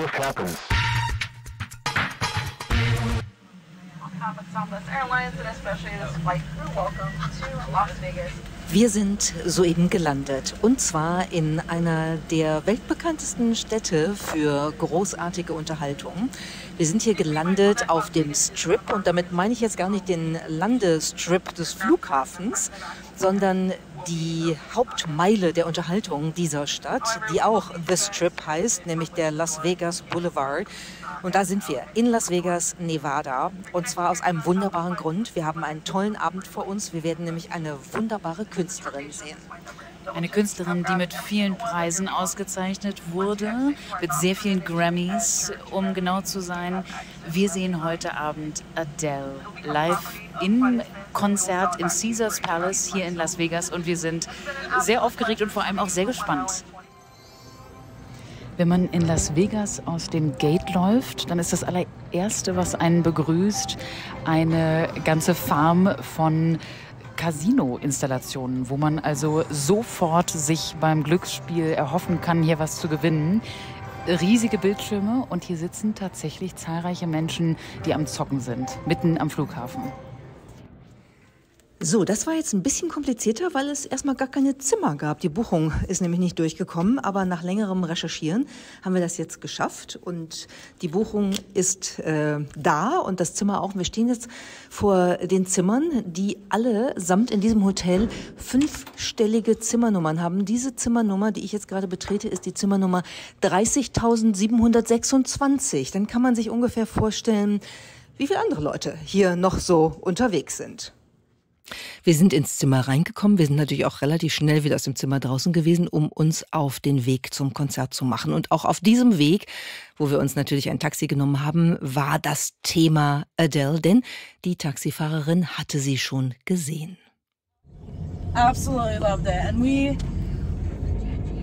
shift happens. Wir sind soeben gelandet und zwar in einer der weltbekanntesten Städte für großartige Unterhaltung. Wir sind hier gelandet auf dem Strip und damit meine ich jetzt gar nicht den Landestrip des Flughafens, sondern die Hauptmeile der Unterhaltung dieser Stadt, die auch The Strip heißt, nämlich der Las Vegas Boulevard. Und da sind wir in Las Vegas, Nevada. Und zwar aus einem wunderbaren Grund. Wir haben einen tollen Abend vor uns. Wir werden nämlich eine wunderbare Künstlerin sehen. Eine Künstlerin, die mit vielen Preisen ausgezeichnet wurde, mit sehr vielen Grammys, um genau zu sein. Wir sehen heute Abend Adele live im Konzert im Caesars Palace hier in Las Vegas und wir sind sehr aufgeregt und vor allem auch sehr gespannt. Wenn man in Las Vegas aus dem Gate läuft, dann ist das allererste, was einen begrüßt, eine ganze Farm von Casino-Installationen, wo man also sofort sich beim Glücksspiel erhoffen kann, hier was zu gewinnen. Riesige Bildschirme und hier sitzen tatsächlich zahlreiche Menschen, die am Zocken sind, mitten am Flughafen. So, das war jetzt ein bisschen komplizierter, weil es erstmal gar keine Zimmer gab. Die Buchung ist nämlich nicht durchgekommen, aber nach längerem Recherchieren haben wir das jetzt geschafft und die Buchung ist äh, da und das Zimmer auch. Wir stehen jetzt vor den Zimmern, die alle samt in diesem Hotel fünfstellige Zimmernummern haben. Diese Zimmernummer, die ich jetzt gerade betrete, ist die Zimmernummer 30.726. Dann kann man sich ungefähr vorstellen, wie viele andere Leute hier noch so unterwegs sind. Wir sind ins Zimmer reingekommen. Wir sind natürlich auch relativ schnell wieder aus dem Zimmer draußen gewesen, um uns auf den Weg zum Konzert zu machen. Und auch auf diesem Weg, wo wir uns natürlich ein Taxi genommen haben, war das Thema Adele, denn die Taxifahrerin hatte sie schon gesehen. Absolutely loved it. And we,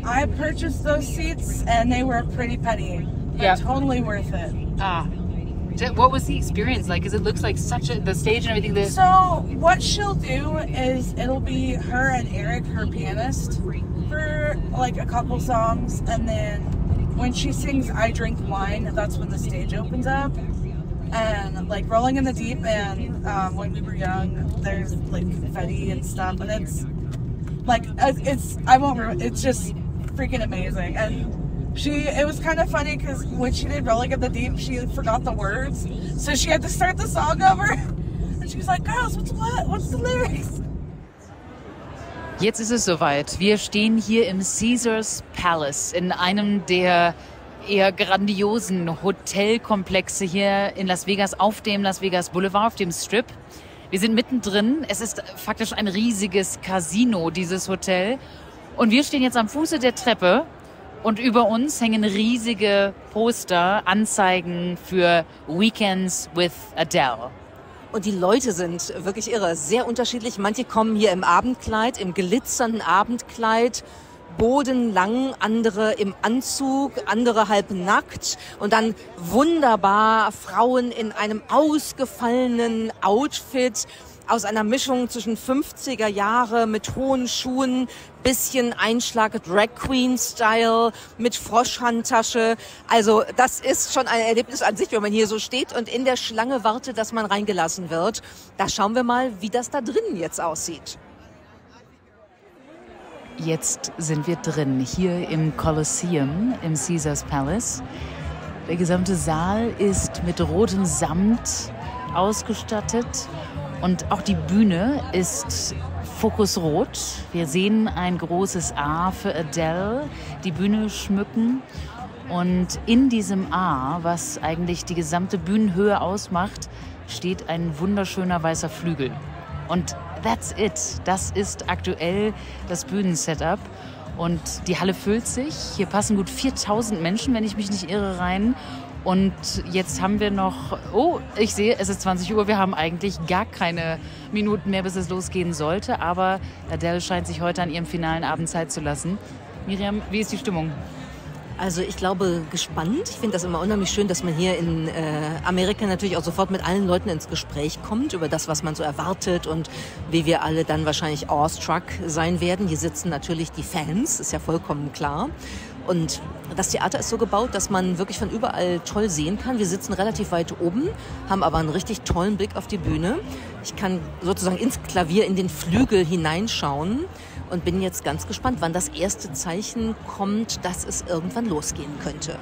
I purchased those seats and they were pretty penny. But yeah. totally worth it. Ah. what was the experience like? Because it looks like such a the stage and everything. That so what she'll do is it'll be her and Eric, her pianist, for like a couple songs, and then when she sings "I Drink Wine," that's when the stage opens up. And like rolling in the deep, and um, when we were young, there's like confetti and stuff, and it's like it's I won't. It's just freaking amazing, and she it was kind of funny because when she did rolling in the deep she forgot the words so she had to start the song over and she was like girls what's what what's the lyrics Jetzt ist es soweit. Wir stehen hier im Caesars Palace in einem der eher grandiosen Hotelkomplexe hier in Las Vegas auf dem Las Vegas Boulevard auf dem Strip. Wir sind mittendrin. Es ist faktisch ein riesiges Casino dieses Hotel und wir stehen jetzt am Fuße der Treppe und über uns hängen riesige Poster, Anzeigen für Weekends with Adele. Und die Leute sind wirklich irre, sehr unterschiedlich. Manche kommen hier im Abendkleid, im glitzernden Abendkleid, bodenlang, andere im Anzug, andere halb nackt und dann wunderbar Frauen in einem ausgefallenen Outfit aus einer Mischung zwischen 50er Jahre mit hohen Schuhen, bisschen Einschlag Drag Queen Style mit Froschhandtasche. Also das ist schon ein Erlebnis an sich, wenn man hier so steht und in der Schlange wartet, dass man reingelassen wird. Da schauen wir mal, wie das da drinnen jetzt aussieht. Jetzt sind wir drin, hier im Colosseum, im Caesars Palace. Der gesamte Saal ist mit rotem Samt ausgestattet und auch die Bühne ist fokusrot. Wir sehen ein großes A für Adele, die Bühne schmücken. Und in diesem A, was eigentlich die gesamte Bühnenhöhe ausmacht, steht ein wunderschöner weißer Flügel. Und that's it. Das ist aktuell das Bühnensetup. Und die Halle füllt sich. Hier passen gut 4000 Menschen, wenn ich mich nicht irre, rein. Und jetzt haben wir noch, oh, ich sehe, es ist 20 Uhr, wir haben eigentlich gar keine Minuten mehr, bis es losgehen sollte, aber Adele scheint sich heute an ihrem finalen Abend Zeit zu lassen. Miriam, wie ist die Stimmung? Also ich glaube gespannt. Ich finde das immer unheimlich schön, dass man hier in äh, Amerika natürlich auch sofort mit allen Leuten ins Gespräch kommt über das, was man so erwartet und wie wir alle dann wahrscheinlich awestruck sein werden. Hier sitzen natürlich die Fans, ist ja vollkommen klar. Und das Theater ist so gebaut, dass man wirklich von überall toll sehen kann. Wir sitzen relativ weit oben, haben aber einen richtig tollen Blick auf die Bühne. Ich kann sozusagen ins Klavier, in den Flügel hineinschauen und bin jetzt ganz gespannt, wann das erste Zeichen kommt, dass es irgendwann losgehen könnte.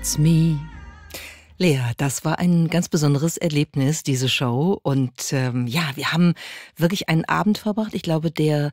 It's Me. Lea, das war ein ganz besonderes Erlebnis, diese Show. Und ähm, ja, wir haben wirklich einen Abend verbracht. Ich glaube, der,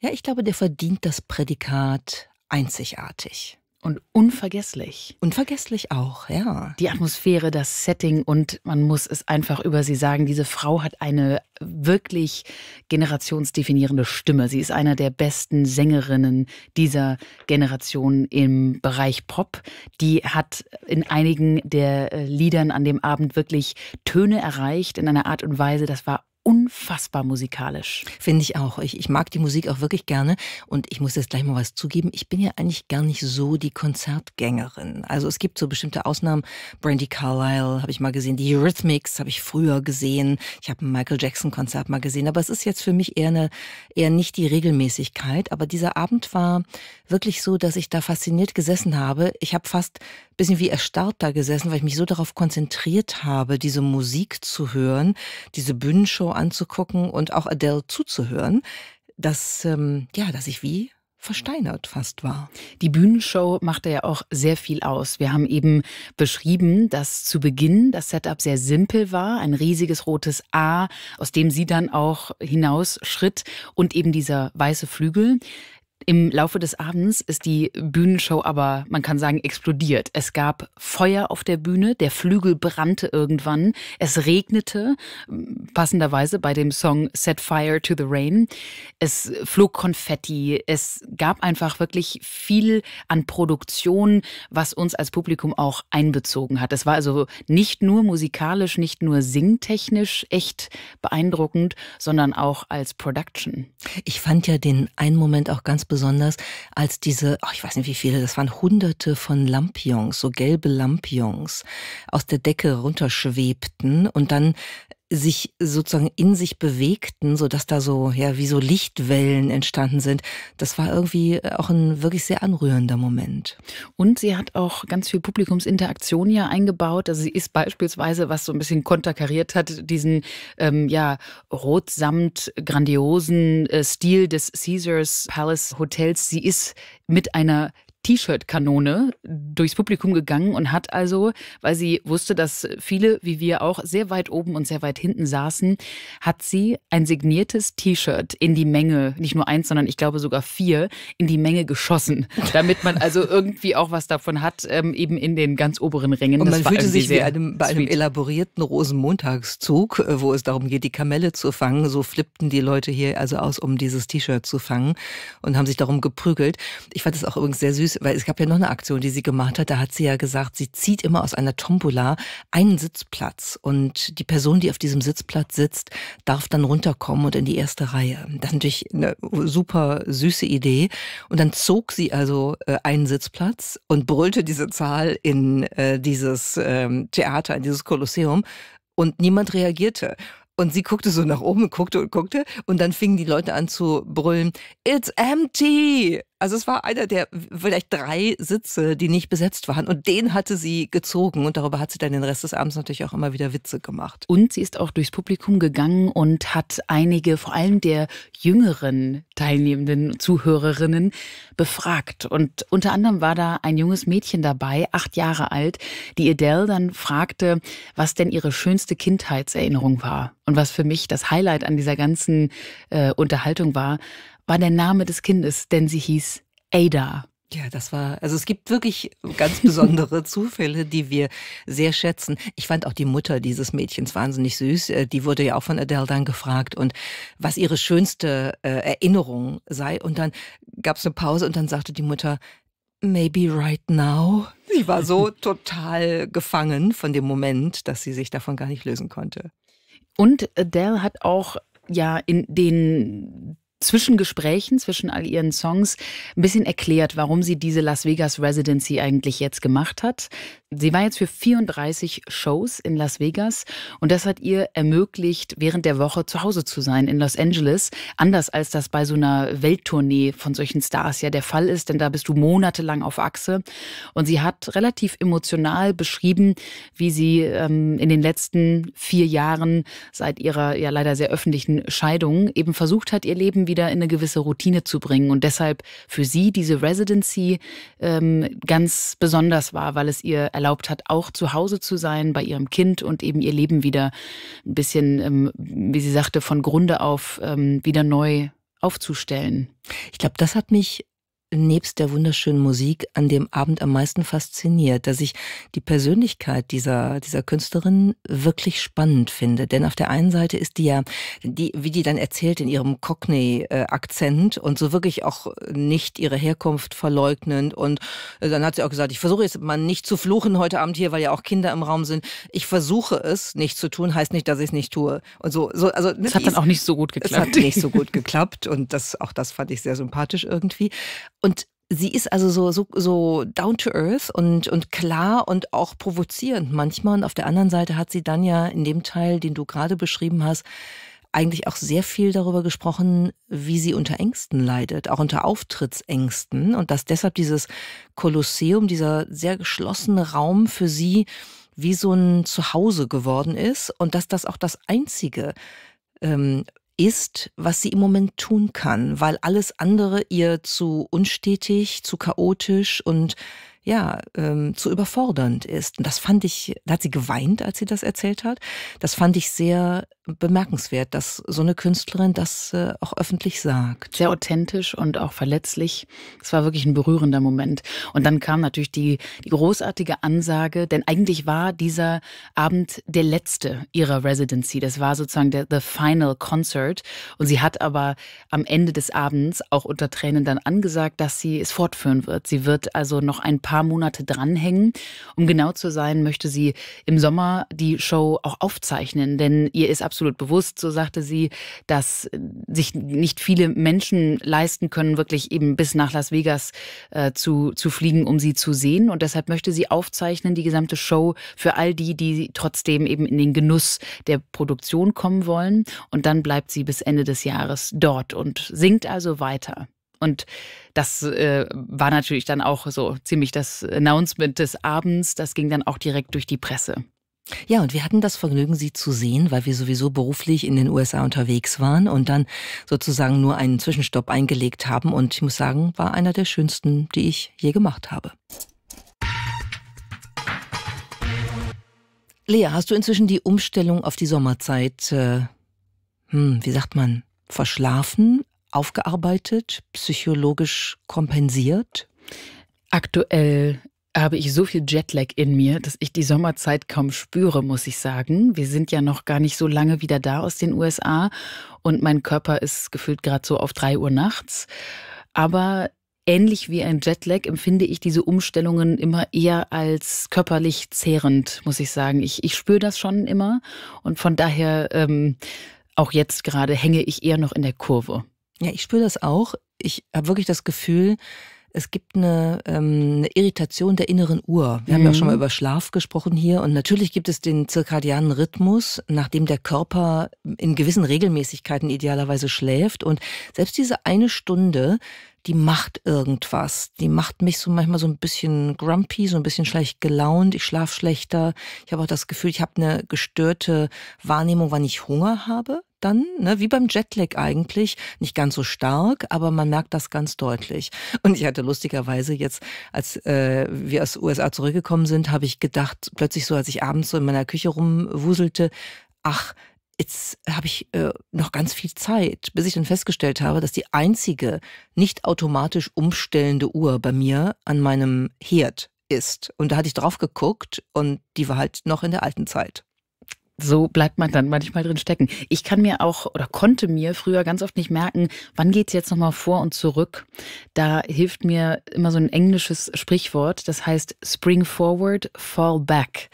ja, ich glaube, der verdient das Prädikat einzigartig und unvergesslich. Unvergesslich auch, ja. Die Atmosphäre, das Setting und man muss es einfach über sie sagen, diese Frau hat eine wirklich generationsdefinierende Stimme. Sie ist einer der besten Sängerinnen dieser Generation im Bereich Pop. Die hat in einigen der äh, Liedern an dem Abend wirklich Töne erreicht in einer Art und Weise, das war unfassbar musikalisch. Finde ich auch. Ich, ich, mag die Musik auch wirklich gerne. Und ich muss jetzt gleich mal was zugeben. Ich bin ja eigentlich gar nicht so die Konzertgängerin. Also es gibt so bestimmte Ausnahmen. Brandy Carlisle habe ich mal gesehen. Die Rhythmics habe ich früher gesehen. Ich habe ein Michael Jackson Konzert mal gesehen. Aber es ist jetzt für mich eher, eine, eher nicht die Regelmäßigkeit. Aber dieser Abend war wirklich so, dass ich da fasziniert gesessen habe. Ich habe fast ein bisschen wie erstarrt da gesessen, weil ich mich so darauf konzentriert habe, diese Musik zu hören, diese Bühnenshow anzugucken und auch Adele zuzuhören, dass, ähm, ja, dass ich wie versteinert fast war. Die Bühnenshow machte ja auch sehr viel aus. Wir haben eben beschrieben, dass zu Beginn das Setup sehr simpel war, ein riesiges rotes A, aus dem sie dann auch hinausschritt und eben dieser weiße Flügel. Im Laufe des Abends ist die Bühnenshow aber, man kann sagen, explodiert. Es gab Feuer auf der Bühne, der Flügel brannte irgendwann, es regnete, ähm, passenderweise bei dem Song Set Fire to the Rain. Es flog Konfetti, es gab einfach wirklich viel an Produktion, was uns als Publikum auch einbezogen hat. Es war also nicht nur musikalisch, nicht nur singtechnisch echt beeindruckend, sondern auch als Production. Ich fand ja den einen Moment auch ganz besonders besonders, als diese, oh, ich weiß nicht wie viele, das waren hunderte von Lampions, so gelbe Lampions, aus der Decke runterschwebten und dann sich sozusagen in sich bewegten, sodass da so, ja, wie so Lichtwellen entstanden sind. Das war irgendwie auch ein wirklich sehr anrührender Moment. Und sie hat auch ganz viel Publikumsinteraktion ja eingebaut. Also sie ist beispielsweise, was so ein bisschen konterkariert hat, diesen ähm, ja rotsamt grandiosen äh, Stil des Caesars Palace Hotels. Sie ist mit einer T-Shirt-Kanone durchs Publikum gegangen und hat also, weil sie wusste, dass viele, wie wir auch, sehr weit oben und sehr weit hinten saßen, hat sie ein signiertes T-Shirt in die Menge, nicht nur eins, sondern ich glaube sogar vier, in die Menge geschossen, damit man also irgendwie auch was davon hat, ähm, eben in den ganz oberen Rängen. Und man fühlte sich wie einem, bei einem elaborierten Rosenmontagszug, äh, wo es darum geht, die Kamelle zu fangen, so flippten die Leute hier also aus, um dieses T-Shirt zu fangen und haben sich darum geprügelt. Ich fand es auch übrigens sehr süß, ist, weil es gab ja noch eine Aktion, die sie gemacht hat, da hat sie ja gesagt, sie zieht immer aus einer Tombola einen Sitzplatz und die Person, die auf diesem Sitzplatz sitzt, darf dann runterkommen und in die erste Reihe. Das ist natürlich eine super süße Idee. Und dann zog sie also äh, einen Sitzplatz und brüllte diese Zahl in äh, dieses ähm, Theater, in dieses Kolosseum und niemand reagierte. Und sie guckte so nach oben, guckte und guckte. Und dann fingen die Leute an zu brüllen, It's empty! Also es war einer der vielleicht drei Sitze, die nicht besetzt waren. Und den hatte sie gezogen. Und darüber hat sie dann den Rest des Abends natürlich auch immer wieder Witze gemacht. Und sie ist auch durchs Publikum gegangen und hat einige, vor allem der jüngeren teilnehmenden Zuhörerinnen, befragt. Und unter anderem war da ein junges Mädchen dabei, acht Jahre alt, die Adele dann fragte, was denn ihre schönste Kindheitserinnerung war. Und was für mich das Highlight an dieser ganzen äh, Unterhaltung war, war der Name des Kindes, denn sie hieß Ada. Ja, das war, also es gibt wirklich ganz besondere Zufälle, die wir sehr schätzen. Ich fand auch die Mutter dieses Mädchens wahnsinnig süß. Äh, die wurde ja auch von Adele dann gefragt und was ihre schönste äh, Erinnerung sei. Und dann gab es eine Pause und dann sagte die Mutter, maybe right now. Sie war so total gefangen von dem Moment, dass sie sich davon gar nicht lösen konnte. Und Adele hat auch ja in den zwischen Gesprächen, zwischen all ihren Songs, ein bisschen erklärt, warum sie diese Las Vegas Residency eigentlich jetzt gemacht hat. Sie war jetzt für 34 Shows in Las Vegas und das hat ihr ermöglicht, während der Woche zu Hause zu sein in Los Angeles. Anders als das bei so einer Welttournee von solchen Stars ja der Fall ist, denn da bist du monatelang auf Achse. Und sie hat relativ emotional beschrieben, wie sie ähm, in den letzten vier Jahren seit ihrer ja leider sehr öffentlichen Scheidung eben versucht hat, ihr Leben wieder in eine gewisse Routine zu bringen. Und deshalb für sie diese Residency ähm, ganz besonders war, weil es ihr erlaubt erlaubt hat, auch zu Hause zu sein bei ihrem Kind und eben ihr Leben wieder ein bisschen, ähm, wie sie sagte, von Grunde auf ähm, wieder neu aufzustellen. Ich glaube, das hat mich nebst der wunderschönen Musik an dem Abend am meisten fasziniert, dass ich die Persönlichkeit dieser, dieser Künstlerin wirklich spannend finde. Denn auf der einen Seite ist die ja, die, wie die dann erzählt in ihrem Cockney-Akzent und so wirklich auch nicht ihre Herkunft verleugnend. Und dann hat sie auch gesagt, ich versuche jetzt mal nicht zu fluchen heute Abend hier, weil ja auch Kinder im Raum sind. Ich versuche es nicht zu tun, heißt nicht, dass ich es nicht tue. Und so, so also. Es hat dann auch nicht so gut geklappt. Es hat nicht so gut geklappt und das, auch das fand ich sehr sympathisch irgendwie. Und sie ist also so, so, so down to earth und, und klar und auch provozierend manchmal. Und auf der anderen Seite hat sie dann ja in dem Teil, den du gerade beschrieben hast, eigentlich auch sehr viel darüber gesprochen, wie sie unter Ängsten leidet, auch unter Auftrittsängsten und dass deshalb dieses Kolosseum, dieser sehr geschlossene Raum für sie wie so ein Zuhause geworden ist und dass das auch das einzige ähm, ist, was sie im Moment tun kann, weil alles andere ihr zu unstetig, zu chaotisch und ja, ähm, zu überfordernd ist. Und das fand ich, da hat sie geweint, als sie das erzählt hat. Das fand ich sehr bemerkenswert, dass so eine Künstlerin das äh, auch öffentlich sagt. Sehr authentisch und auch verletzlich. Es war wirklich ein berührender Moment. Und dann kam natürlich die, die großartige Ansage, denn eigentlich war dieser Abend der letzte ihrer Residency. Das war sozusagen der the final concert. Und sie hat aber am Ende des Abends auch unter Tränen dann angesagt, dass sie es fortführen wird. Sie wird also noch ein paar Monate dranhängen. Um genau zu sein, möchte sie im Sommer die Show auch aufzeichnen, denn ihr ist ab absolut bewusst, so sagte sie, dass äh, sich nicht viele Menschen leisten können, wirklich eben bis nach Las Vegas äh, zu, zu fliegen, um sie zu sehen. Und deshalb möchte sie aufzeichnen, die gesamte Show für all die, die trotzdem eben in den Genuss der Produktion kommen wollen. Und dann bleibt sie bis Ende des Jahres dort und singt also weiter. Und das äh, war natürlich dann auch so ziemlich das Announcement des Abends. Das ging dann auch direkt durch die Presse. Ja, und wir hatten das Vergnügen, sie zu sehen, weil wir sowieso beruflich in den USA unterwegs waren und dann sozusagen nur einen Zwischenstopp eingelegt haben. Und ich muss sagen, war einer der schönsten, die ich je gemacht habe. Lea, hast du inzwischen die Umstellung auf die Sommerzeit, äh, hm, wie sagt man, verschlafen, aufgearbeitet, psychologisch kompensiert? Aktuell habe ich so viel Jetlag in mir, dass ich die Sommerzeit kaum spüre, muss ich sagen. Wir sind ja noch gar nicht so lange wieder da aus den USA und mein Körper ist gefühlt gerade so auf drei Uhr nachts. Aber ähnlich wie ein Jetlag empfinde ich diese Umstellungen immer eher als körperlich zehrend, muss ich sagen. Ich, ich spüre das schon immer und von daher ähm, auch jetzt gerade hänge ich eher noch in der Kurve. Ja, ich spüre das auch. Ich habe wirklich das Gefühl, es gibt eine, ähm, eine Irritation der inneren Uhr. Wir mhm. haben ja auch schon mal mhm. über Schlaf gesprochen hier. Und natürlich gibt es den zirkadianen Rhythmus, nachdem der Körper in gewissen Regelmäßigkeiten idealerweise schläft. Und selbst diese eine Stunde, die macht irgendwas. Die macht mich so manchmal so ein bisschen grumpy, so ein bisschen schlecht gelaunt. Ich schlafe schlechter. Ich habe auch das Gefühl, ich habe eine gestörte Wahrnehmung, wann ich Hunger habe dann, ne, wie beim Jetlag eigentlich, nicht ganz so stark, aber man merkt das ganz deutlich. Und ich hatte lustigerweise jetzt, als äh, wir aus den USA zurückgekommen sind, habe ich gedacht, plötzlich so, als ich abends so in meiner Küche rumwuselte, ach, jetzt habe ich äh, noch ganz viel Zeit, bis ich dann festgestellt habe, dass die einzige nicht automatisch umstellende Uhr bei mir an meinem Herd ist. Und da hatte ich drauf geguckt und die war halt noch in der alten Zeit so bleibt man dann manchmal drin stecken. Ich kann mir auch oder konnte mir früher ganz oft nicht merken, wann geht's jetzt nochmal vor und zurück. Da hilft mir immer so ein englisches Sprichwort, das heißt spring forward, fall back.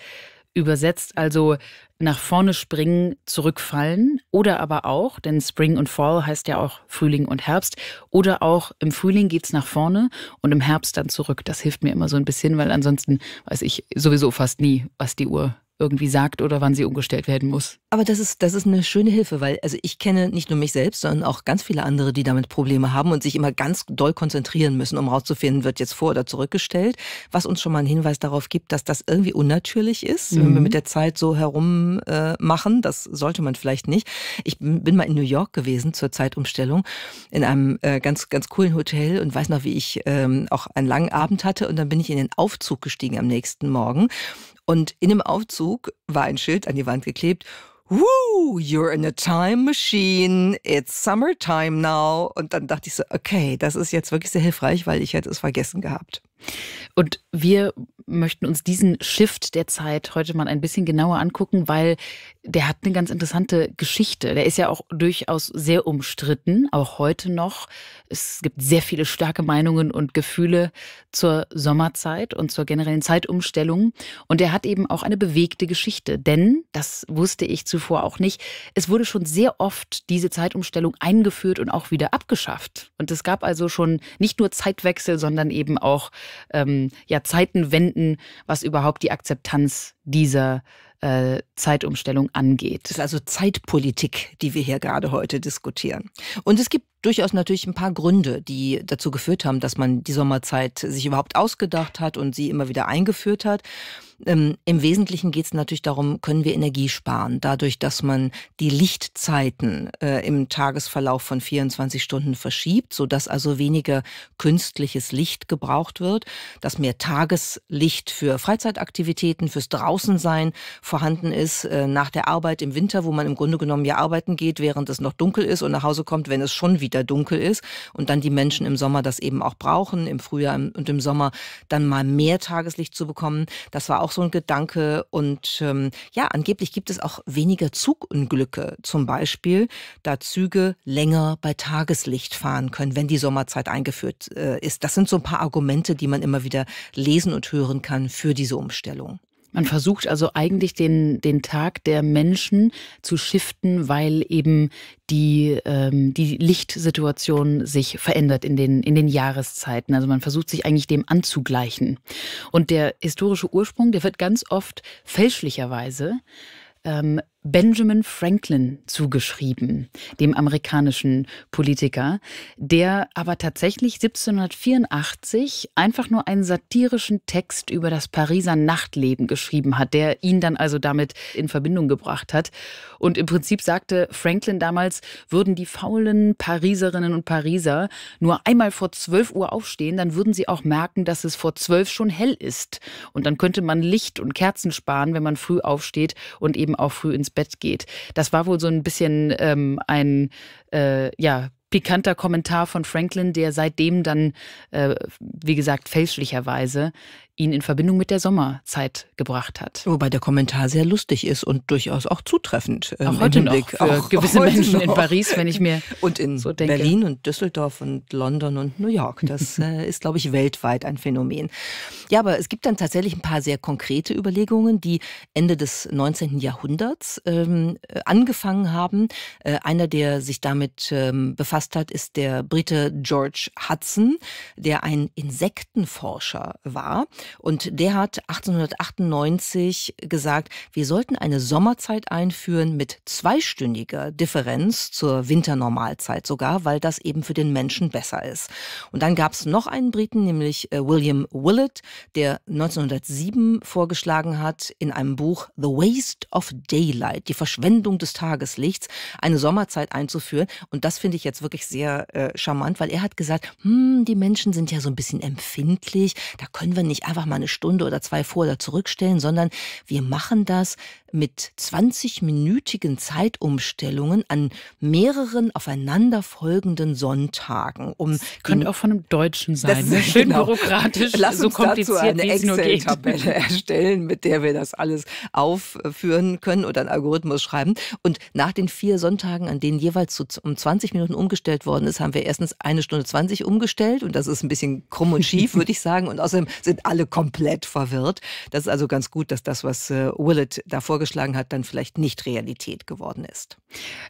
Übersetzt also nach vorne springen, zurückfallen oder aber auch, denn Spring und Fall heißt ja auch Frühling und Herbst, oder auch im Frühling geht's nach vorne und im Herbst dann zurück. Das hilft mir immer so ein bisschen, weil ansonsten weiß ich sowieso fast nie, was die Uhr irgendwie sagt oder wann sie umgestellt werden muss. Aber das ist, das ist eine schöne Hilfe, weil also ich kenne nicht nur mich selbst, sondern auch ganz viele andere, die damit Probleme haben und sich immer ganz doll konzentrieren müssen, um rauszufinden, wird jetzt vor- oder zurückgestellt, was uns schon mal einen Hinweis darauf gibt, dass das irgendwie unnatürlich ist, mhm. wenn wir mhm. mit der Zeit so herummachen. Äh, das sollte man vielleicht nicht. Ich bin mal in New York gewesen zur Zeitumstellung in einem äh, ganz, ganz coolen Hotel und weiß noch, wie ich ähm, auch einen langen Abend hatte und dann bin ich in den Aufzug gestiegen am nächsten Morgen und in dem Aufzug war ein Schild an die Wand geklebt. Woo, you're in a time machine. It's summertime now. Und dann dachte ich so, okay, das ist jetzt wirklich sehr hilfreich, weil ich hätte es vergessen gehabt. Und wir möchten uns diesen Shift der Zeit heute mal ein bisschen genauer angucken, weil der hat eine ganz interessante Geschichte. Der ist ja auch durchaus sehr umstritten, auch heute noch. Es gibt sehr viele starke Meinungen und Gefühle zur Sommerzeit und zur generellen Zeitumstellung. Und er hat eben auch eine bewegte Geschichte, denn, das wusste ich zuvor auch nicht, es wurde schon sehr oft diese Zeitumstellung eingeführt und auch wieder abgeschafft. Und es gab also schon nicht nur Zeitwechsel, sondern eben auch ähm, ja, Zeiten wenden, was überhaupt die Akzeptanz dieser äh, Zeitumstellung angeht. Das ist also Zeitpolitik, die wir hier gerade heute diskutieren. Und es gibt durchaus natürlich ein paar Gründe, die dazu geführt haben, dass man die Sommerzeit sich überhaupt ausgedacht hat und sie immer wieder eingeführt hat. Ähm, Im Wesentlichen geht es natürlich darum, können wir Energie sparen, dadurch, dass man die Lichtzeiten äh, im Tagesverlauf von 24 Stunden verschiebt, sodass also weniger künstliches Licht gebraucht wird, dass mehr Tageslicht für Freizeitaktivitäten, fürs Draußensein vorhanden ist, äh, nach der Arbeit im Winter, wo man im Grunde genommen ja arbeiten geht, während es noch dunkel ist und nach Hause kommt, wenn es schon wieder wieder dunkel ist und dann die Menschen im Sommer das eben auch brauchen, im Frühjahr und im Sommer dann mal mehr Tageslicht zu bekommen. Das war auch so ein Gedanke. Und ähm, ja, angeblich gibt es auch weniger Zugunglücke, zum Beispiel, da Züge länger bei Tageslicht fahren können, wenn die Sommerzeit eingeführt äh, ist. Das sind so ein paar Argumente, die man immer wieder lesen und hören kann für diese Umstellung. Man versucht also eigentlich den, den Tag der Menschen zu shiften, weil eben die, ähm, die Lichtsituation sich verändert in den, in den Jahreszeiten. Also man versucht sich eigentlich dem anzugleichen. Und der historische Ursprung, der wird ganz oft fälschlicherweise ähm, Benjamin Franklin zugeschrieben, dem amerikanischen Politiker, der aber tatsächlich 1784 einfach nur einen satirischen Text über das Pariser Nachtleben geschrieben hat, der ihn dann also damit in Verbindung gebracht hat. Und im Prinzip sagte Franklin damals, würden die faulen Pariserinnen und Pariser nur einmal vor 12 Uhr aufstehen, dann würden sie auch merken, dass es vor 12 schon hell ist. Und dann könnte man Licht und Kerzen sparen, wenn man früh aufsteht und eben auch früh ins ins Bett geht. Das war wohl so ein bisschen ähm, ein äh, ja, pikanter Kommentar von Franklin, der seitdem dann, äh, wie gesagt, fälschlicherweise ihn in Verbindung mit der Sommerzeit gebracht hat. Wobei der Kommentar sehr lustig ist und durchaus auch zutreffend. Ähm, auch heute noch für auch gewisse auch Menschen noch. in Paris, wenn ich mir und in so denke. Berlin und Düsseldorf und London und New York. Das äh, ist, glaube ich, weltweit ein Phänomen. Ja, aber es gibt dann tatsächlich ein paar sehr konkrete Überlegungen, die Ende des 19. Jahrhunderts ähm, äh, angefangen haben. Äh, einer, der sich damit ähm, befasst hat, ist der Brite George Hudson, der ein Insektenforscher war. Und der hat 1898 gesagt, wir sollten eine Sommerzeit einführen mit zweistündiger Differenz zur Winternormalzeit sogar, weil das eben für den Menschen besser ist. Und dann gab es noch einen Briten, nämlich äh, William Willett, der 1907 vorgeschlagen hat in einem Buch The Waste of Daylight, die Verschwendung des Tageslichts, eine Sommerzeit einzuführen. Und das finde ich jetzt wirklich sehr äh, charmant, weil er hat gesagt, hm, die Menschen sind ja so ein bisschen empfindlich, da können wir nicht einfach mal eine Stunde oder zwei vor oder zurückstellen, sondern wir machen das mit 20-minütigen Zeitumstellungen an mehreren aufeinanderfolgenden Sonntagen. Um das könnte auch von einem Deutschen sein. Das ist ne? schön genau. bürokratisch, Lass so uns kompliziert dazu eine Excel-Tabelle erstellen, mit der wir das alles aufführen können oder einen Algorithmus schreiben. Und nach den vier Sonntagen, an denen jeweils so um 20 Minuten umgestellt worden ist, haben wir erstens eine Stunde 20 umgestellt und das ist ein bisschen krumm und schief, würde ich sagen. Und außerdem sind alle alle komplett verwirrt. Das ist also ganz gut, dass das, was äh, Willett da vorgeschlagen hat, dann vielleicht nicht Realität geworden ist.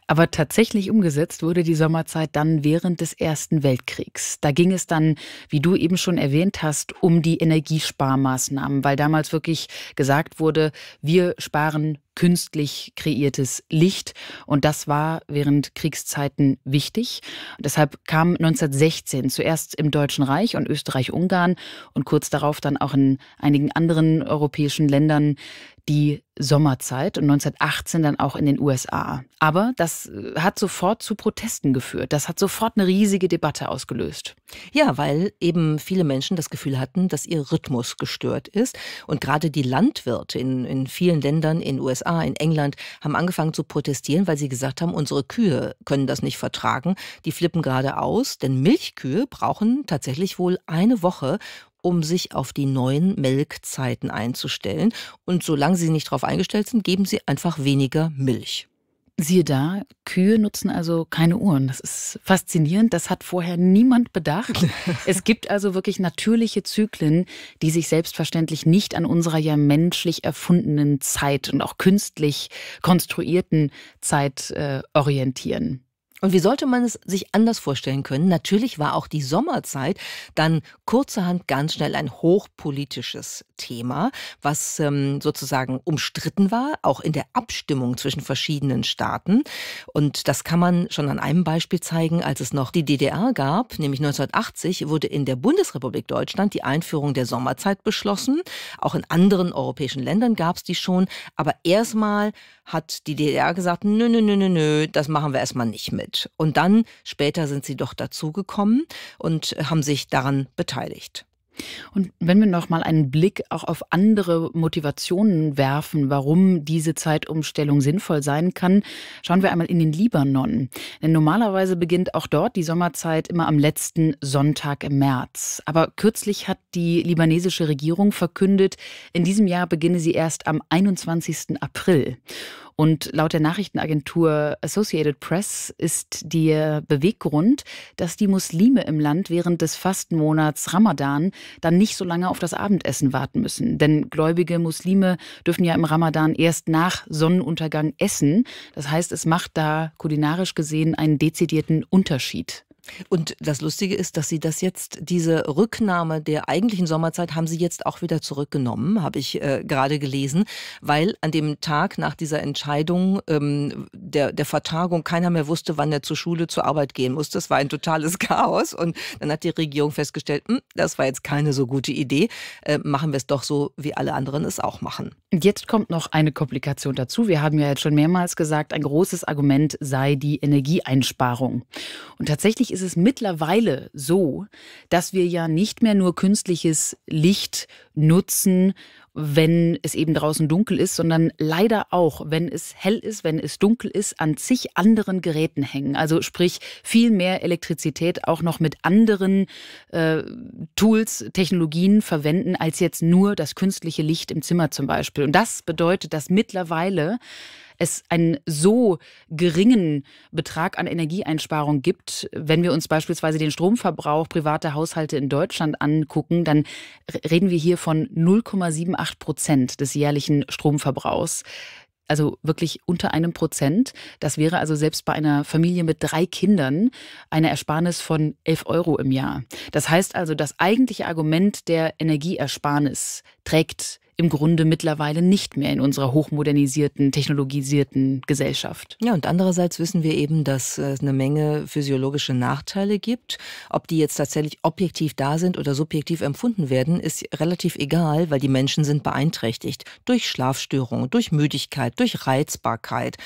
Aber tatsächlich umgesetzt wurde die Sommerzeit dann während des Ersten Weltkriegs. Da ging es dann, wie du eben schon erwähnt hast, um die Energiesparmaßnahmen, weil damals wirklich gesagt wurde, wir sparen künstlich kreiertes Licht. Und das war während Kriegszeiten wichtig. Und deshalb kam 1916 zuerst im Deutschen Reich und Österreich-Ungarn und kurz darauf dann auch in einigen anderen europäischen Ländern die Sommerzeit und 1918 dann auch in den USA. Aber das äh, hat sofort zu Protesten geführt. Das hat sofort eine riesige Debatte ausgelöst. Ja, weil eben viele Menschen das Gefühl hatten, dass ihr Rhythmus gestört ist. Und gerade die Landwirte in, in vielen Ländern, in USA, in England, haben angefangen zu protestieren, weil sie gesagt haben, unsere Kühe können das nicht vertragen. Die flippen gerade aus, denn Milchkühe brauchen tatsächlich wohl eine Woche, um sich auf die neuen Melkzeiten einzustellen. Und solange sie nicht darauf eingestellt sind, geben sie einfach weniger Milch. Siehe da, Kühe nutzen also keine Uhren. Das ist faszinierend. Das hat vorher niemand bedacht. es gibt also wirklich natürliche Zyklen, die sich selbstverständlich nicht an unserer ja menschlich erfundenen Zeit und auch künstlich konstruierten Zeit äh, orientieren. Und wie sollte man es sich anders vorstellen können? Natürlich war auch die Sommerzeit dann kurzerhand ganz schnell ein hochpolitisches Thema, was ähm, sozusagen umstritten war, auch in der Abstimmung zwischen verschiedenen Staaten. Und das kann man schon an einem Beispiel zeigen, als es noch die DDR gab, nämlich 1980 wurde in der Bundesrepublik Deutschland die Einführung der Sommerzeit beschlossen. Auch in anderen europäischen Ländern gab es die schon. Aber erstmal hat die DDR gesagt, nö, nö, nö, nö, nö, das machen wir erstmal nicht mit. Geld. Und dann später sind sie doch dazugekommen und haben sich daran beteiligt. Und wenn wir noch mal einen Blick auch auf andere Motivationen werfen, warum diese Zeitumstellung sinnvoll sein kann, schauen wir einmal in den Libanon. Denn normalerweise beginnt auch dort die Sommerzeit immer am letzten Sonntag im März. Aber kürzlich hat die libanesische Regierung verkündet, in diesem Jahr beginne sie erst am 21. April. Und laut der Nachrichtenagentur Associated Press ist der Beweggrund, dass die Muslime im Land während des Fastenmonats Ramadan dann nicht so lange auf das Abendessen warten müssen. Denn gläubige Muslime dürfen ja im Ramadan erst nach Sonnenuntergang essen. Das heißt, es macht da kulinarisch gesehen einen dezidierten Unterschied. Und das Lustige ist, dass Sie das jetzt, diese Rücknahme der eigentlichen Sommerzeit, haben Sie jetzt auch wieder zurückgenommen, habe ich äh, gerade gelesen, weil an dem Tag nach dieser Entscheidung ähm, der, der Vertagung keiner mehr wusste, wann er zur Schule, zur Arbeit gehen muss. Das war ein totales Chaos. Und dann hat die Regierung festgestellt, hm, das war jetzt keine so gute Idee. Äh, machen wir es doch so, wie alle anderen es auch machen. Jetzt kommt noch eine Komplikation dazu. Wir haben ja jetzt schon mehrmals gesagt, ein großes Argument sei die Energieeinsparung. Und tatsächlich ist ist es mittlerweile so, dass wir ja nicht mehr nur künstliches Licht nutzen, wenn es eben draußen dunkel ist, sondern leider auch, wenn es hell ist, wenn es dunkel ist, an zig anderen Geräten hängen. Also sprich viel mehr Elektrizität auch noch mit anderen äh, Tools, Technologien verwenden, als jetzt nur das künstliche Licht im Zimmer zum Beispiel. Und das bedeutet, dass mittlerweile es einen so geringen Betrag an Energieeinsparung gibt. Wenn wir uns beispielsweise den Stromverbrauch privater Haushalte in Deutschland angucken, dann reden wir hier von 0,78 Prozent des jährlichen Stromverbrauchs also wirklich unter einem Prozent. Das wäre also selbst bei einer Familie mit drei Kindern eine Ersparnis von 11 Euro im Jahr. Das heißt also, das eigentliche Argument der Energieersparnis trägt im Grunde mittlerweile nicht mehr in unserer hochmodernisierten, technologisierten Gesellschaft. Ja, und andererseits wissen wir eben, dass es äh, eine Menge physiologische Nachteile gibt. Ob die jetzt tatsächlich objektiv da sind oder subjektiv empfunden werden, ist relativ egal, weil die Menschen sind beeinträchtigt durch Schlafstörungen, durch Müdigkeit, durch Reizbarkeit.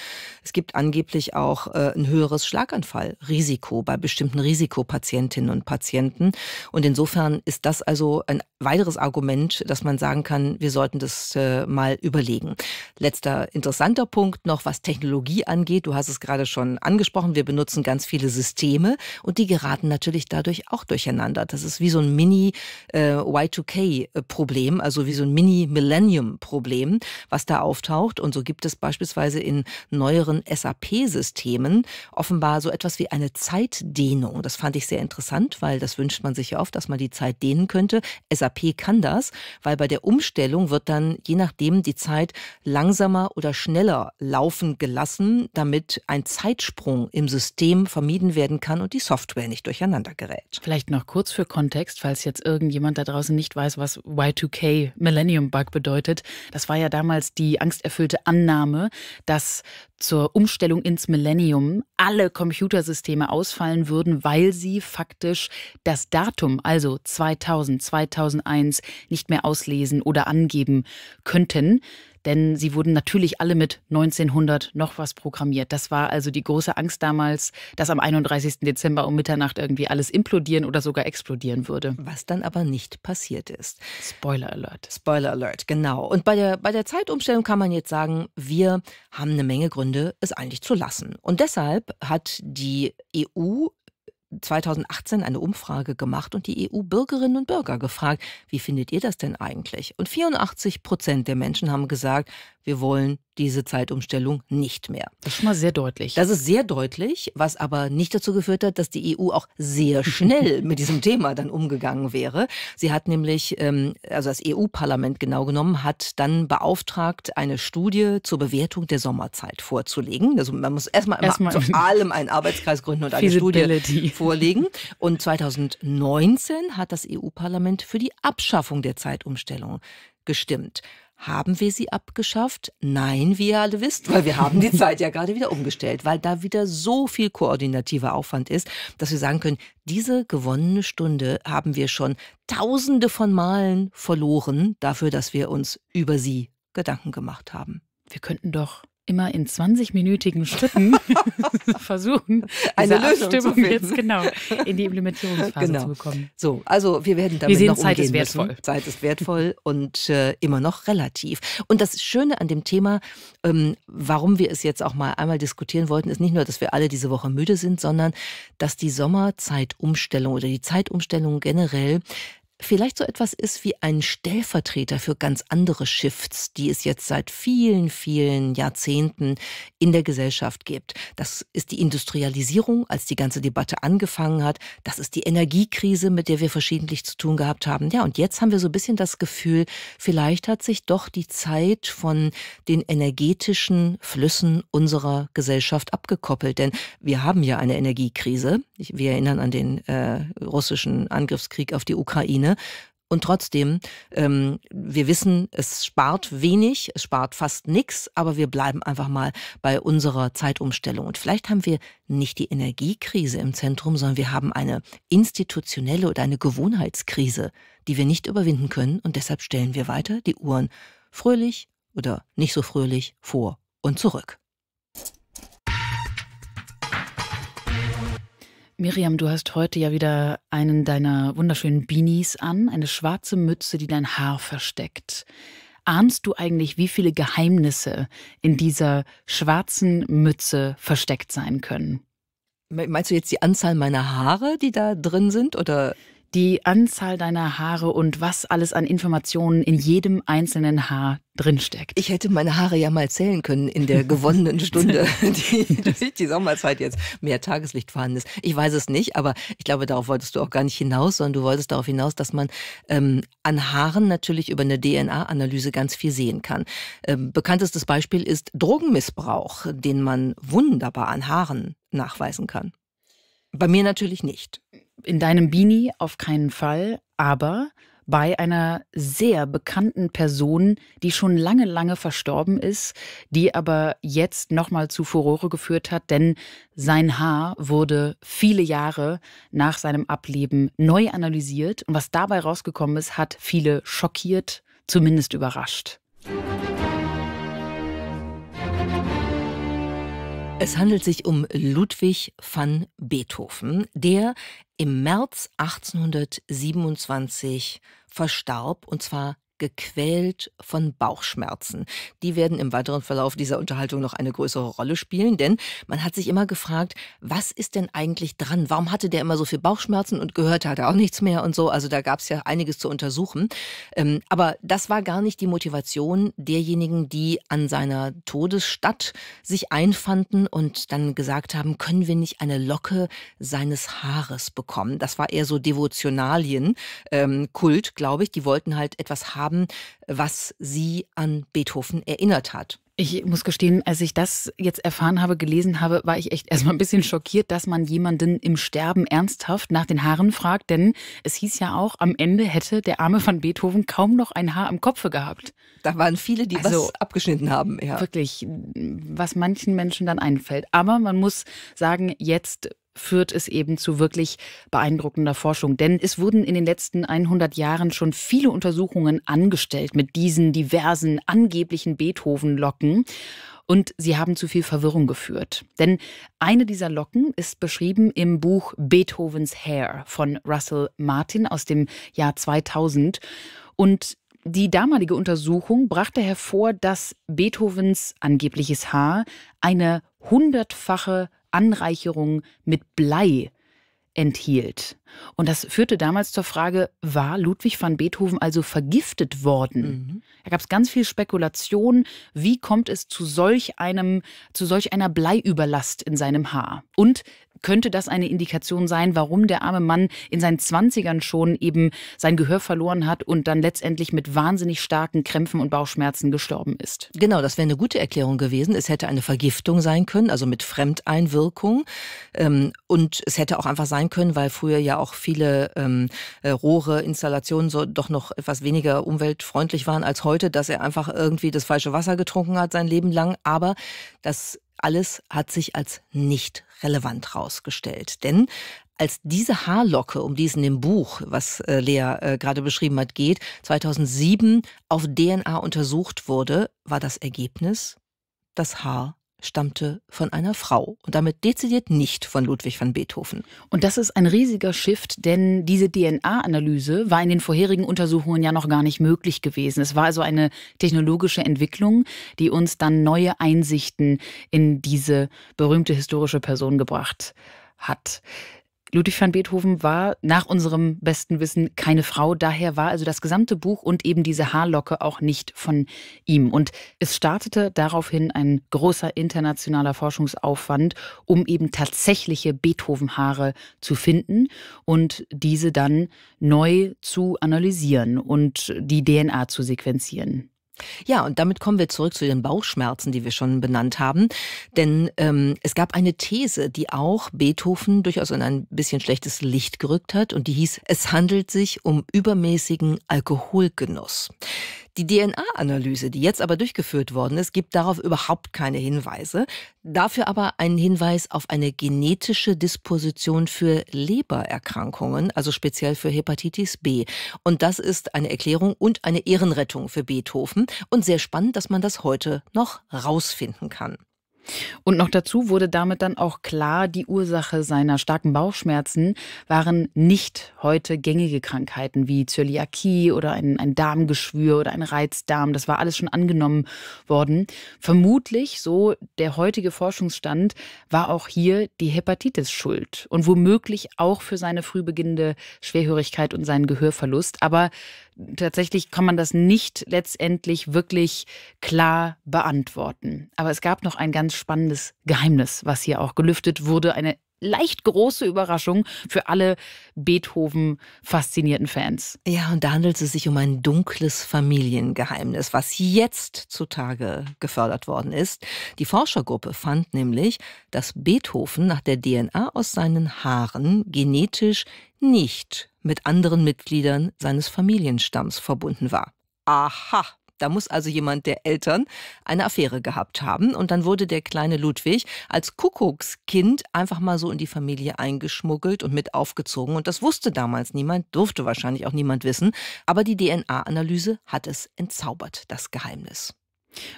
Es gibt angeblich auch äh, ein höheres Schlaganfallrisiko bei bestimmten Risikopatientinnen und Patienten. Und insofern ist das also ein weiteres Argument, dass man sagen kann, wir sollten sollten das äh, mal überlegen. Letzter interessanter Punkt noch, was Technologie angeht. Du hast es gerade schon angesprochen. Wir benutzen ganz viele Systeme und die geraten natürlich dadurch auch durcheinander. Das ist wie so ein Mini-Y2K-Problem, äh, äh, also wie so ein Mini-Millennium-Problem, was da auftaucht. Und so gibt es beispielsweise in neueren SAP-Systemen offenbar so etwas wie eine Zeitdehnung. Das fand ich sehr interessant, weil das wünscht man sich ja oft, dass man die Zeit dehnen könnte. SAP kann das, weil bei der Umstellung wird wird dann je nachdem die Zeit langsamer oder schneller laufen gelassen, damit ein Zeitsprung im System vermieden werden kann und die Software nicht durcheinander gerät. Vielleicht noch kurz für Kontext, falls jetzt irgendjemand da draußen nicht weiß, was Y2K Millennium Bug bedeutet. Das war ja damals die angsterfüllte Annahme, dass zur Umstellung ins Millennium alle Computersysteme ausfallen würden, weil sie faktisch das Datum, also 2000, 2001, nicht mehr auslesen oder angeben könnten denn sie wurden natürlich alle mit 1900 noch was programmiert. Das war also die große Angst damals, dass am 31. Dezember um Mitternacht irgendwie alles implodieren oder sogar explodieren würde. Was dann aber nicht passiert ist. Spoiler Alert. Spoiler Alert, genau. Und bei der, bei der Zeitumstellung kann man jetzt sagen, wir haben eine Menge Gründe, es eigentlich zu lassen. Und deshalb hat die EU 2018 eine Umfrage gemacht und die EU-Bürgerinnen und Bürger gefragt, wie findet ihr das denn eigentlich? Und 84 Prozent der Menschen haben gesagt, wir wollen diese Zeitumstellung nicht mehr. Das ist schon mal sehr deutlich. Das ist sehr deutlich, was aber nicht dazu geführt hat, dass die EU auch sehr schnell mit diesem Thema dann umgegangen wäre. Sie hat nämlich, ähm, also das EU-Parlament genau genommen, hat dann beauftragt, eine Studie zur Bewertung der Sommerzeit vorzulegen. Also man muss erstmal, erstmal zu allem einen Arbeitskreis gründen und eine Studie vorlegen. Und 2019 hat das EU-Parlament für die Abschaffung der Zeitumstellung gestimmt. Haben wir sie abgeschafft? Nein, wie ihr alle wisst, weil wir haben die Zeit ja gerade wieder umgestellt, weil da wieder so viel koordinativer Aufwand ist, dass wir sagen können, diese gewonnene Stunde haben wir schon tausende von Malen verloren dafür, dass wir uns über sie Gedanken gemacht haben. Wir könnten doch immer in 20-minütigen Schritten versuchen, eine Lösung zu jetzt genau in die Implementierungsphase genau. zu bekommen. So, also wir werden damit wir sehen, noch Zeit ist wertvoll. Müssen. Zeit ist wertvoll und äh, immer noch relativ. Und das Schöne an dem Thema, ähm, warum wir es jetzt auch mal einmal diskutieren wollten, ist nicht nur, dass wir alle diese Woche müde sind, sondern dass die Sommerzeitumstellung oder die Zeitumstellung generell vielleicht so etwas ist wie ein Stellvertreter für ganz andere Shifts, die es jetzt seit vielen, vielen Jahrzehnten in der Gesellschaft gibt. Das ist die Industrialisierung, als die ganze Debatte angefangen hat. Das ist die Energiekrise, mit der wir verschiedentlich zu tun gehabt haben. Ja, und jetzt haben wir so ein bisschen das Gefühl, vielleicht hat sich doch die Zeit von den energetischen Flüssen unserer Gesellschaft abgekoppelt. Denn wir haben ja eine Energiekrise. Wir erinnern an den äh, russischen Angriffskrieg auf die Ukraine. Ukraine. Und trotzdem, ähm, wir wissen, es spart wenig, es spart fast nichts, aber wir bleiben einfach mal bei unserer Zeitumstellung. Und vielleicht haben wir nicht die Energiekrise im Zentrum, sondern wir haben eine institutionelle oder eine Gewohnheitskrise, die wir nicht überwinden können. Und deshalb stellen wir weiter die Uhren fröhlich oder nicht so fröhlich vor und zurück. Miriam, du hast heute ja wieder einen deiner wunderschönen Beanies an, eine schwarze Mütze, die dein Haar versteckt. Ahnst du eigentlich, wie viele Geheimnisse in dieser schwarzen Mütze versteckt sein können? Meinst du jetzt die Anzahl meiner Haare, die da drin sind, oder? die Anzahl deiner Haare und was alles an Informationen in jedem einzelnen Haar drinsteckt. Ich hätte meine Haare ja mal zählen können in der gewonnenen Stunde, die durch die Sommerzeit jetzt mehr Tageslicht vorhanden ist. Ich weiß es nicht, aber ich glaube, darauf wolltest du auch gar nicht hinaus, sondern du wolltest darauf hinaus, dass man ähm, an Haaren natürlich über eine DNA-Analyse ganz viel sehen kann. Ähm, bekanntestes Beispiel ist Drogenmissbrauch, den man wunderbar an Haaren nachweisen kann. Bei mir natürlich nicht in deinem Bini auf keinen Fall, aber bei einer sehr bekannten Person, die schon lange, lange verstorben ist, die aber jetzt nochmal zu Furore geführt hat, denn sein Haar wurde viele Jahre nach seinem Ableben neu analysiert und was dabei rausgekommen ist, hat viele schockiert, zumindest überrascht. Es handelt sich um Ludwig van Beethoven, der im März 1827 verstarb, und zwar gequält von Bauchschmerzen. Die werden im weiteren Verlauf dieser Unterhaltung noch eine größere Rolle spielen, denn man hat sich immer gefragt, was ist denn eigentlich dran? Warum hatte der immer so viel Bauchschmerzen und gehört hat er auch nichts mehr und so? Also da gab es ja einiges zu untersuchen. Ähm, aber das war gar nicht die Motivation derjenigen, die an seiner Todesstadt sich einfanden und dann gesagt haben, können wir nicht eine Locke seines Haares bekommen? Das war eher so Devotionalien, ähm, glaube ich. Die wollten halt etwas Haar haben, was sie an Beethoven erinnert hat. Ich muss gestehen, als ich das jetzt erfahren habe, gelesen habe, war ich echt erstmal ein bisschen schockiert, dass man jemanden im Sterben ernsthaft nach den Haaren fragt, denn es hieß ja auch, am Ende hätte der arme von Beethoven kaum noch ein Haar am Kopfe gehabt. Da waren viele, die also, was abgeschnitten haben, ja. Wirklich, was manchen Menschen dann einfällt. Aber man muss sagen, jetzt führt es eben zu wirklich beeindruckender Forschung. Denn es wurden in den letzten 100 Jahren schon viele Untersuchungen angestellt mit diesen diversen angeblichen Beethoven-Locken. Und sie haben zu viel Verwirrung geführt. Denn eine dieser Locken ist beschrieben im Buch Beethovens Hair von Russell Martin aus dem Jahr 2000. Und die damalige Untersuchung brachte hervor, dass Beethovens angebliches Haar eine hundertfache Anreicherung mit Blei enthielt. Und das führte damals zur Frage, war Ludwig van Beethoven also vergiftet worden? Mhm. Da gab es ganz viel Spekulation, wie kommt es zu solch einem, zu solch einer Bleiüberlast in seinem Haar? Und könnte das eine Indikation sein, warum der arme Mann in seinen Zwanzigern schon eben sein Gehör verloren hat und dann letztendlich mit wahnsinnig starken Krämpfen und Bauchschmerzen gestorben ist? Genau, das wäre eine gute Erklärung gewesen. Es hätte eine Vergiftung sein können, also mit Fremdeinwirkung. Ähm, und es hätte auch einfach sein können, weil früher ja auch viele ähm, äh, Rohre, Installationen so doch noch etwas weniger umweltfreundlich waren als heute, dass er einfach irgendwie das falsche Wasser getrunken hat sein Leben lang. Aber das alles hat sich als nicht relevant herausgestellt. Denn als diese Haarlocke, um die es in dem Buch, was äh, Lea äh, gerade beschrieben hat, geht, 2007 auf DNA untersucht wurde, war das Ergebnis das Haar stammte von einer Frau und damit dezidiert nicht von Ludwig van Beethoven. Und das ist ein riesiger Shift, denn diese DNA-Analyse war in den vorherigen Untersuchungen ja noch gar nicht möglich gewesen. Es war also eine technologische Entwicklung, die uns dann neue Einsichten in diese berühmte historische Person gebracht hat. Ludwig van Beethoven war nach unserem besten Wissen keine Frau. Daher war also das gesamte Buch und eben diese Haarlocke auch nicht von ihm. Und es startete daraufhin ein großer internationaler Forschungsaufwand, um eben tatsächliche Beethoven-Haare zu finden und diese dann neu zu analysieren und die DNA zu sequenzieren. Ja, und damit kommen wir zurück zu den Bauchschmerzen, die wir schon benannt haben. Denn ähm, es gab eine These, die auch Beethoven durchaus in ein bisschen schlechtes Licht gerückt hat, und die hieß, es handelt sich um übermäßigen Alkoholgenuss. Die DNA-Analyse, die jetzt aber durchgeführt worden ist, gibt darauf überhaupt keine Hinweise, dafür aber einen Hinweis auf eine genetische Disposition für Lebererkrankungen, also speziell für Hepatitis B. Und das ist eine Erklärung und eine Ehrenrettung für Beethoven und sehr spannend, dass man das heute noch rausfinden kann. Und noch dazu wurde damit dann auch klar, die Ursache seiner starken Bauchschmerzen waren nicht heute gängige Krankheiten wie Zöliakie oder ein, ein Darmgeschwür oder ein Reizdarm. Das war alles schon angenommen worden. Vermutlich, so der heutige Forschungsstand, war auch hier die Hepatitis schuld und womöglich auch für seine früh beginnende Schwerhörigkeit und seinen Gehörverlust. Aber tatsächlich kann man das nicht letztendlich wirklich klar beantworten. Aber es gab noch ein ganz spannendes Geheimnis, was hier auch gelüftet wurde, eine leicht große Überraschung für alle Beethoven-faszinierten Fans. Ja, und da handelt es sich um ein dunkles Familiengeheimnis, was jetzt zutage gefördert worden ist. Die Forschergruppe fand nämlich, dass Beethoven nach der DNA aus seinen Haaren genetisch nicht mit anderen Mitgliedern seines Familienstamms verbunden war. Aha, da muss also jemand der Eltern eine Affäre gehabt haben. Und dann wurde der kleine Ludwig als Kuckuckskind einfach mal so in die Familie eingeschmuggelt und mit aufgezogen. Und das wusste damals niemand, durfte wahrscheinlich auch niemand wissen. Aber die DNA-Analyse hat es entzaubert, das Geheimnis.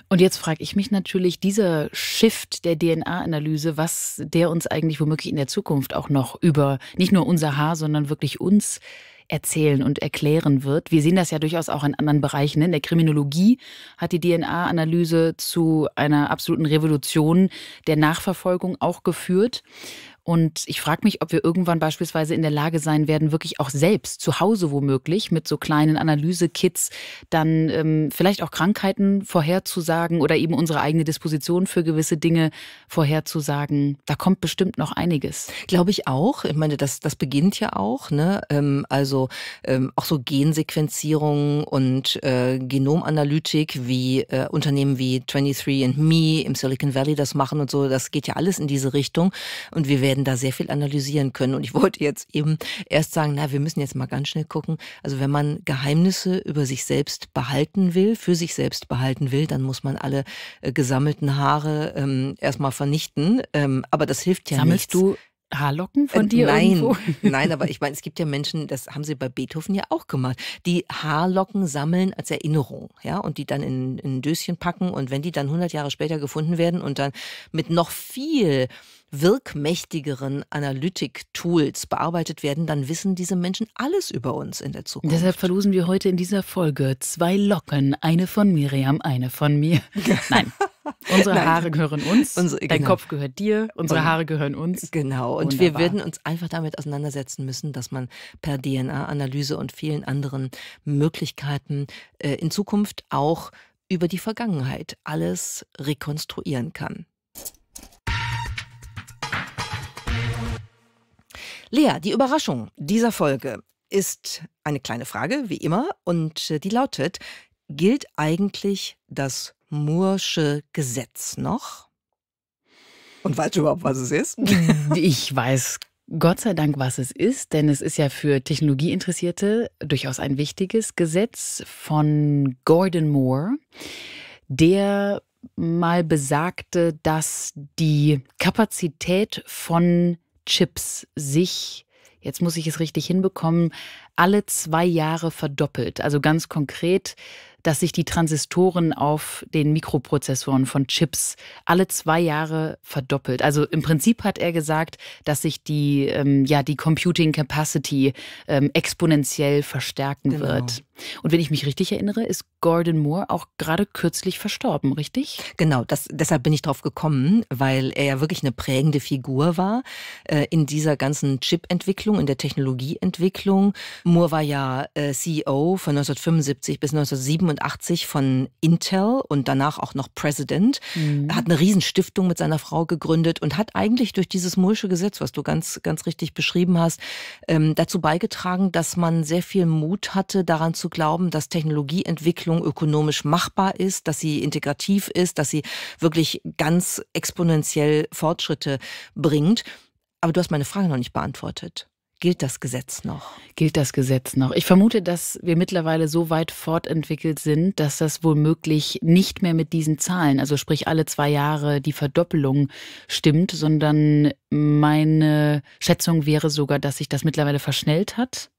Und jetzt frage ich mich natürlich, dieser Shift der DNA-Analyse, was der uns eigentlich womöglich in der Zukunft auch noch über nicht nur unser Haar, sondern wirklich uns erzählen und erklären wird. Wir sehen das ja durchaus auch in anderen Bereichen. Ne? In der Kriminologie hat die DNA-Analyse zu einer absoluten Revolution der Nachverfolgung auch geführt. Und ich frage mich, ob wir irgendwann beispielsweise in der Lage sein werden, wirklich auch selbst zu Hause womöglich mit so kleinen Analysekits dann ähm, vielleicht auch Krankheiten vorherzusagen oder eben unsere eigene Disposition für gewisse Dinge vorherzusagen. Da kommt bestimmt noch einiges. Glaube ich auch. Ich meine, das, das beginnt ja auch. Ne? Ähm, also ähm, auch so Gensequenzierung und äh, Genomanalytik, wie äh, Unternehmen wie 23andMe im Silicon Valley das machen und so. Das geht ja alles in diese Richtung. Und wir werden werden da sehr viel analysieren können. Und ich wollte jetzt eben erst sagen, na, wir müssen jetzt mal ganz schnell gucken. Also wenn man Geheimnisse über sich selbst behalten will, für sich selbst behalten will, dann muss man alle äh, gesammelten Haare ähm, erstmal vernichten. Ähm, aber das hilft ja Sammelst nichts. du Haarlocken von äh, dir nein, irgendwo? Nein, aber ich meine, es gibt ja Menschen, das haben sie bei Beethoven ja auch gemacht, die Haarlocken sammeln als Erinnerung, ja, und die dann in, in ein Döschen packen und wenn die dann 100 Jahre später gefunden werden und dann mit noch viel wirkmächtigeren Analytik-Tools bearbeitet werden, dann wissen diese Menschen alles über uns in der Zukunft. Deshalb verlosen wir heute in dieser Folge zwei Locken, eine von Miriam, eine von mir. Nein. Unsere Nein. Haare gehören uns, Unser, dein genau. Kopf gehört dir, unsere Haare gehören uns. Genau, und Wunderbar. wir würden uns einfach damit auseinandersetzen müssen, dass man per DNA-Analyse und vielen anderen Möglichkeiten äh, in Zukunft auch über die Vergangenheit alles rekonstruieren kann. Lea, die Überraschung dieser Folge ist eine kleine Frage, wie immer, und die lautet, gilt eigentlich das Moorsche Gesetz noch? Und weißt du überhaupt, was es ist? ich weiß Gott sei Dank, was es ist, denn es ist ja für Technologieinteressierte durchaus ein wichtiges Gesetz von Gordon Moore, der mal besagte, dass die Kapazität von Chips sich, jetzt muss ich es richtig hinbekommen, alle zwei Jahre verdoppelt. Also ganz konkret, dass sich die Transistoren auf den Mikroprozessoren von Chips alle zwei Jahre verdoppelt. Also im Prinzip hat er gesagt, dass sich die, ähm, ja, die Computing Capacity ähm, exponentiell verstärken genau. wird. Und wenn ich mich richtig erinnere, ist Gordon Moore auch gerade kürzlich verstorben, richtig? Genau, das, deshalb bin ich drauf gekommen, weil er ja wirklich eine prägende Figur war äh, in dieser ganzen Chip-Entwicklung, in der Technologieentwicklung. Moore war ja äh, CEO von 1975 bis 1987 von Intel und danach auch noch President. Mhm. Hat eine Riesenstiftung mit seiner Frau gegründet und hat eigentlich durch dieses Moore'sche Gesetz, was du ganz, ganz richtig beschrieben hast, ähm, dazu beigetragen, dass man sehr viel Mut hatte, daran zu glauben, dass Technologieentwicklung ökonomisch machbar ist, dass sie integrativ ist, dass sie wirklich ganz exponentiell Fortschritte bringt. Aber du hast meine Frage noch nicht beantwortet. Gilt das Gesetz noch? Gilt das Gesetz noch? Ich vermute, dass wir mittlerweile so weit fortentwickelt sind, dass das womöglich nicht mehr mit diesen Zahlen, also sprich alle zwei Jahre die Verdoppelung stimmt, sondern meine Schätzung wäre sogar, dass sich das mittlerweile verschnellt hat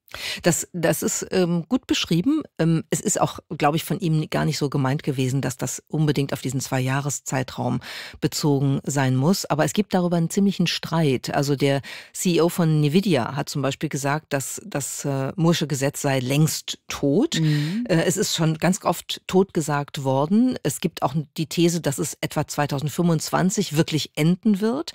das, das ist ähm, gut beschrieben. Ähm, es ist auch, glaube ich, von ihm gar nicht so gemeint gewesen, dass das unbedingt auf diesen Zwei-Jahres-Zeitraum bezogen sein muss. Aber es gibt darüber einen ziemlichen Streit. Also der CEO von Nvidia hat zum Beispiel gesagt, dass das äh, Mursche Gesetz sei längst tot. Mhm. Äh, es ist schon ganz oft tot gesagt worden. Es gibt auch die These, dass es etwa 2025 wirklich enden wird.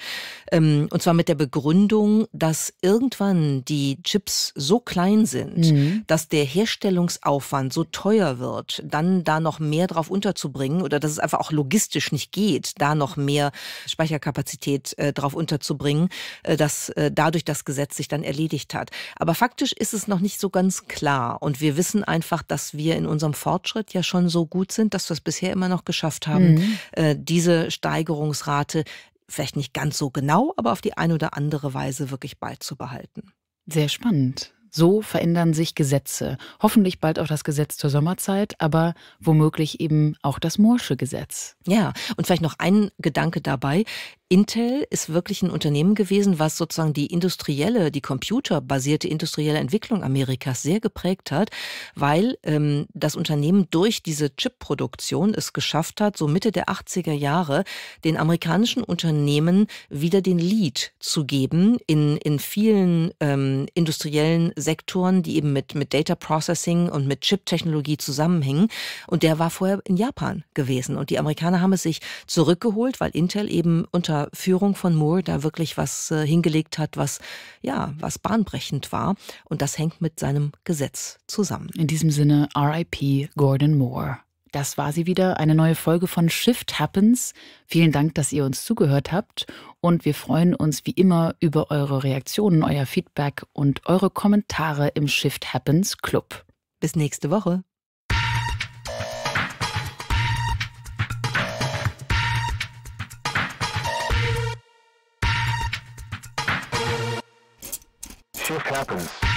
Ähm, und zwar mit der Begründung, dass irgendwann die Chips so klein klein sind, mhm. dass der Herstellungsaufwand so teuer wird, dann da noch mehr drauf unterzubringen oder dass es einfach auch logistisch nicht geht, da noch mehr Speicherkapazität äh, drauf unterzubringen, äh, dass äh, dadurch das Gesetz sich dann erledigt hat. Aber faktisch ist es noch nicht so ganz klar und wir wissen einfach, dass wir in unserem Fortschritt ja schon so gut sind, dass wir es bisher immer noch geschafft haben, mhm. äh, diese Steigerungsrate vielleicht nicht ganz so genau, aber auf die eine oder andere Weise wirklich beizubehalten. Sehr spannend. So verändern sich Gesetze. Hoffentlich bald auch das Gesetz zur Sommerzeit, aber womöglich eben auch das Morsche Gesetz. Ja, und vielleicht noch ein Gedanke dabei. Intel ist wirklich ein Unternehmen gewesen, was sozusagen die industrielle, die computerbasierte industrielle Entwicklung Amerikas sehr geprägt hat, weil ähm, das Unternehmen durch diese Chipproduktion es geschafft hat, so Mitte der 80er Jahre den amerikanischen Unternehmen wieder den Lead zu geben in, in vielen ähm, industriellen Sektoren, die eben mit, mit Data Processing und mit Chip-Technologie zusammenhängen. Und der war vorher in Japan gewesen. Und die Amerikaner haben es sich zurückgeholt, weil Intel eben unter Führung von Moore da wirklich was äh, hingelegt hat, was ja, was bahnbrechend war und das hängt mit seinem Gesetz zusammen. In diesem Sinne RIP Gordon Moore. Das war sie wieder, eine neue Folge von Shift Happens. Vielen Dank, dass ihr uns zugehört habt und wir freuen uns wie immer über eure Reaktionen, euer Feedback und eure Kommentare im Shift Happens Club. Bis nächste Woche. happens.